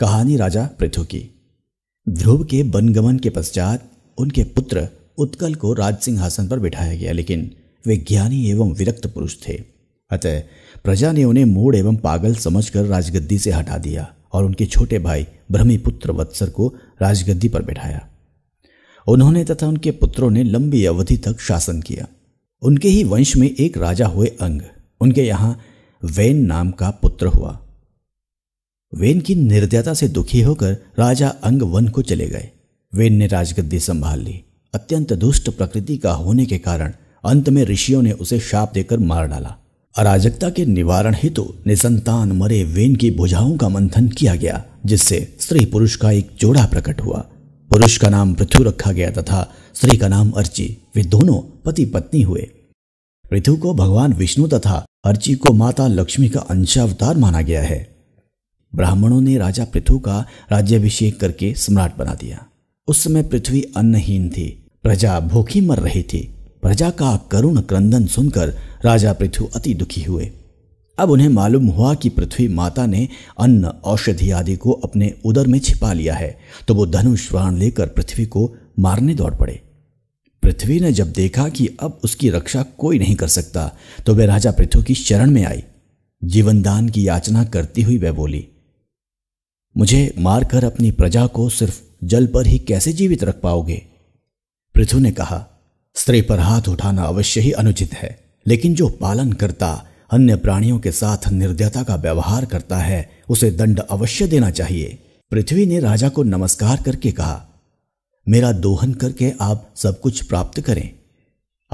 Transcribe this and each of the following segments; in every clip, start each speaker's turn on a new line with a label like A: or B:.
A: कहानी राजा पृथु की ध्रुव के वनगमन के पश्चात उनके पुत्र उत्कल को राज सिंहासन पर बिठाया गया लेकिन वे ज्ञानी एवं विरक्त पुरुष थे अतः प्रजा ने उन्हें मूढ़ एवं पागल समझकर राजगद्दी से हटा दिया और उनके छोटे भाई ब्रह्मीपुत्र वत्सर को राजगद्दी पर बैठाया उन्होंने तथा उनके पुत्रों ने लंबी अवधि तक शासन किया उनके ही वंश में एक राजा हुए अंग उनके यहाँ वैन नाम का पुत्र हुआ वेन की निर्दयता से दुखी होकर राजा अंग वन को चले गए वेन ने राजगद्दी संभाल ली अत्यंत दुष्ट प्रकृति का होने के कारण अंत में ऋषियों ने उसे शाप देकर मार डाला अराजकता के निवारण हेतु तो निसंतान मरे वेन की भुजाओं का मंथन किया गया जिससे स्त्री पुरुष का एक जोड़ा प्रकट हुआ पुरुष का नाम पृथु रखा गया तथा स्त्री का नाम अर्ची वे दोनों पति पत्नी हुए पृथु को भगवान विष्णु तथा अर्ची को माता लक्ष्मी का अंशावतार माना गया है ब्राह्मणों ने राजा पृथु का राज्याभिषेक करके सम्राट बना दिया उस समय पृथ्वी अन्नहीन थी प्रजा भूखी मर रही थी प्रजा का करुण क्रंदन सुनकर राजा पृथु अति दुखी हुए अब उन्हें मालूम हुआ कि पृथ्वी माता ने अन्न औषधि आदि को अपने उदर में छिपा लिया है तो वो धनुष बाण लेकर पृथ्वी को मारने दौड़ पड़े पृथ्वी ने जब देखा कि अब उसकी रक्षा कोई नहीं कर सकता तो वह राजा पृथ्वी की शरण में आई जीवनदान की याचना करती हुई वह बोली मुझे मारकर अपनी प्रजा को सिर्फ जल पर ही कैसे जीवित रख पाओगे पृथु ने कहा स्त्री पर हाथ उठाना अवश्य ही अनुचित है लेकिन जो पालन करता अन्य प्राणियों के साथ निर्दयता का व्यवहार करता है उसे दंड अवश्य देना चाहिए पृथ्वी ने राजा को नमस्कार करके कहा मेरा दोहन करके आप सब कुछ प्राप्त करें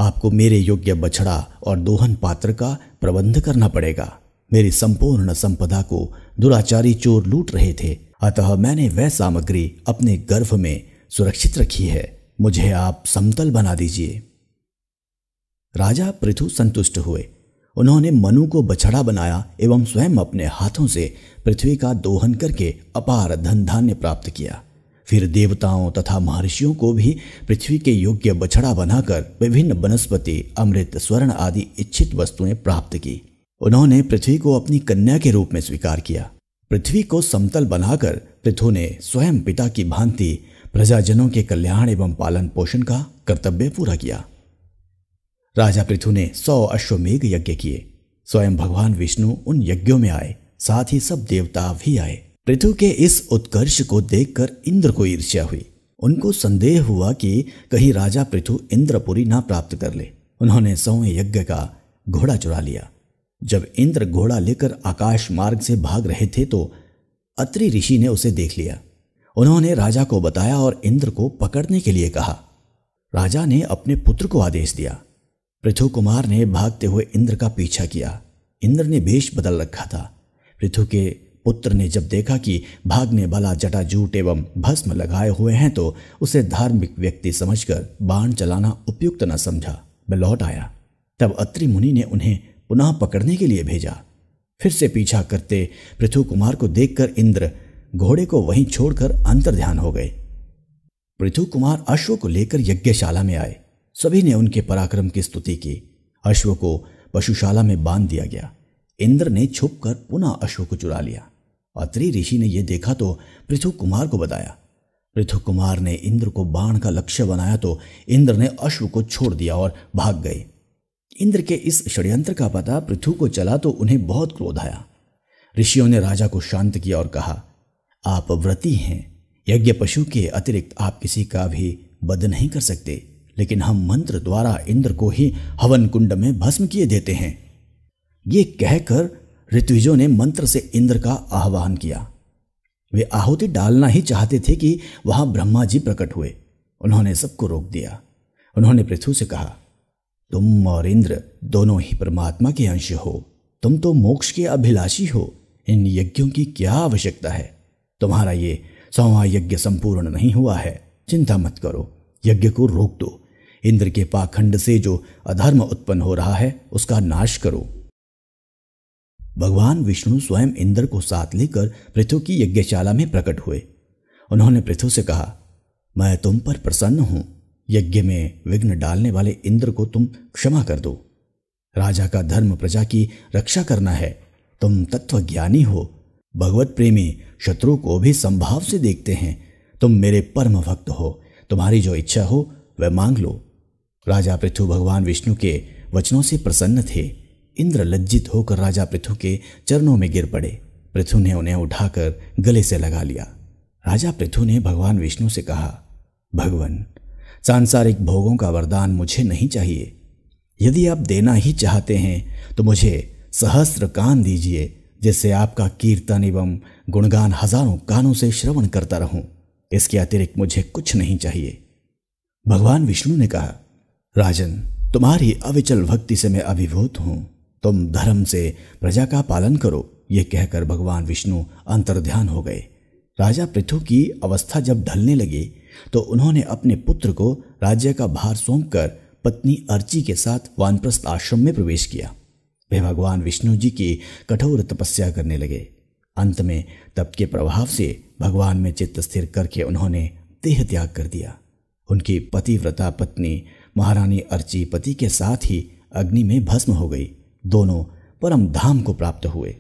A: आपको मेरे योग्य बछड़ा और दोहन पात्र का प्रबंध करना पड़ेगा मेरी संपूर्ण संपदा को दुराचारी चोर लूट रहे थे अतः मैंने वह सामग्री अपने गर्भ में सुरक्षित रखी है मुझे आप समतल बना दीजिए राजा पृथु संतुष्ट हुए उन्होंने मनु को बछड़ा बनाया एवं स्वयं अपने हाथों से पृथ्वी का दोहन करके अपार धन धान्य प्राप्त किया फिर देवताओं तथा महर्षियों को भी पृथ्वी के योग्य बछड़ा बनाकर विभिन्न वनस्पति अमृत स्वर्ण आदि इच्छित वस्तुएं प्राप्त की उन्होंने पृथ्वी को अपनी कन्या के रूप में स्वीकार किया पृथ्वी को समतल बनाकर पृथु ने स्वयं पिता की भांति प्रजाजनों के कल्याण एवं पालन पोषण का कर्तव्य पूरा किया राजा पृथु ने सौ अश्वमेघ यज्ञ किए स्वयं भगवान विष्णु उन यज्ञों में आए साथ ही सब देवता भी आए पृथु के इस उत्कर्ष को देखकर इंद्र को ईर्ष्या हुई उनको संदेह हुआ कि कहीं राजा पृथु इंद्रपुरी ना प्राप्त कर ले उन्होंने सौ यज्ञ का घोड़ा चुरा लिया जब इंद्र घोड़ा लेकर आकाश मार्ग से भाग रहे थे तो अत्रि ऋषि ने उसे देख लिया उन्होंने राजा को बताया और इंद्र को पकड़ने के लिए कहा राजा ने अपने पुत्र को आदेश दिया पृथु कुमार ने भागते हुए इंद्र का पीछा किया इंद्र ने भेष बदल रखा था पृथु के पुत्र ने जब देखा कि भागने वाला जटाजूट एवं भस्म लगाए हुए हैं तो उसे धार्मिक व्यक्ति समझकर बाण चलाना उपयुक्त न समझा वह लौट आया तब अत्रि मुनि ने उन्हें पुनः पकड़ने के लिए भेजा फिर से पीछा करते पृथु कुमार को देखकर इंद्र घोड़े को वहीं छोड़कर अंतर ध्यान हो गए पृथु कुमार अश्व को लेकर यज्ञशाला में आए सभी ने उनके पराक्रम की स्तुति की अश्व को पशुशाला में बांध दिया गया इंद्र ने छुपकर पुनः अश्व को चुरा लिया अत्रि ऋषि ने यह देखा तो पृथु कुमार को बताया पृथु कुमार ने इंद्र को बाण का लक्ष्य बनाया तो इंद्र ने अश्व को छोड़ दिया और भाग गए इंद्र के इस षड्यंत्र का पता पृथु को चला तो उन्हें बहुत क्रोध आया ऋषियों ने राजा को शांत किया और कहा आप व्रती हैं यज्ञ पशु के अतिरिक्त आप किसी का भी बद नहीं कर सकते लेकिन हम मंत्र द्वारा इंद्र को ही हवन कुंड में भस्म किए देते हैं ये कहकर ऋत्विजों ने मंत्र से इंद्र का आह्वान किया वे आहुति डालना ही चाहते थे कि वहां ब्रह्मा जी प्रकट हुए उन्होंने सबको रोक दिया उन्होंने पृथ्वी से कहा तुम और इंद्र दोनों ही परमात्मा के अंश हो तुम तो मोक्ष के अभिलाषी हो इन यज्ञों की क्या आवश्यकता है तुम्हारा ये सौवा यज्ञ संपूर्ण नहीं हुआ है चिंता मत करो यज्ञ को रोक दो इंद्र के पाखंड से जो अधर्म उत्पन्न हो रहा है उसका नाश करो भगवान विष्णु स्वयं इंद्र को साथ लेकर पृथु की यज्ञशाला में प्रकट हुए उन्होंने पृथु से कहा मैं तुम पर प्रसन्न हूं यज्ञ में विघ्न डालने वाले इंद्र को तुम क्षमा कर दो राजा का धर्म प्रजा की रक्षा करना है तुम तत्व ज्ञानी हो भगवत प्रेमी शत्रु को भी संभाव से देखते हैं तुम मेरे परम भक्त हो तुम्हारी जो इच्छा हो वह मांग लो राजा पृथु भगवान विष्णु के वचनों से प्रसन्न थे इंद्र लज्जित होकर राजा पृथु के चरणों में गिर पड़े पृथु ने उन्हें उठाकर गले से लगा लिया राजा पृथु ने भगवान विष्णु से कहा भगवान सांसारिक भोगों का वरदान मुझे नहीं चाहिए यदि आप देना ही चाहते हैं तो मुझे सहस्त्र कान दीजिए जिससे आपका कीर्तन एवं गुणगान हजारों कानों से श्रवण करता रहूं इसके अतिरिक्त मुझे कुछ नहीं चाहिए भगवान विष्णु ने कहा राजन तुम्हारी अविचल भक्ति से मैं अभिभूत हूं तुम धर्म से प्रजा का पालन करो ये कहकर भगवान विष्णु अंतर्ध्यान हो गए राजा पृथु की अवस्था जब ढलने लगी तो उन्होंने अपने पुत्र को राज्य का भार सौंपकर पत्नी अर्ची के साथ वानप्रस्थ आश्रम में प्रवेश किया वे भगवान विष्णु जी की कठोर तपस्या करने लगे अंत में तप के प्रभाव से भगवान में चित्त स्थिर करके उन्होंने देह त्याग कर दिया उनकी पतिव्रता पत्नी महारानी अर्ची पति के साथ ही अग्नि में भस्म हो गई दोनों परम धाम को प्राप्त हुए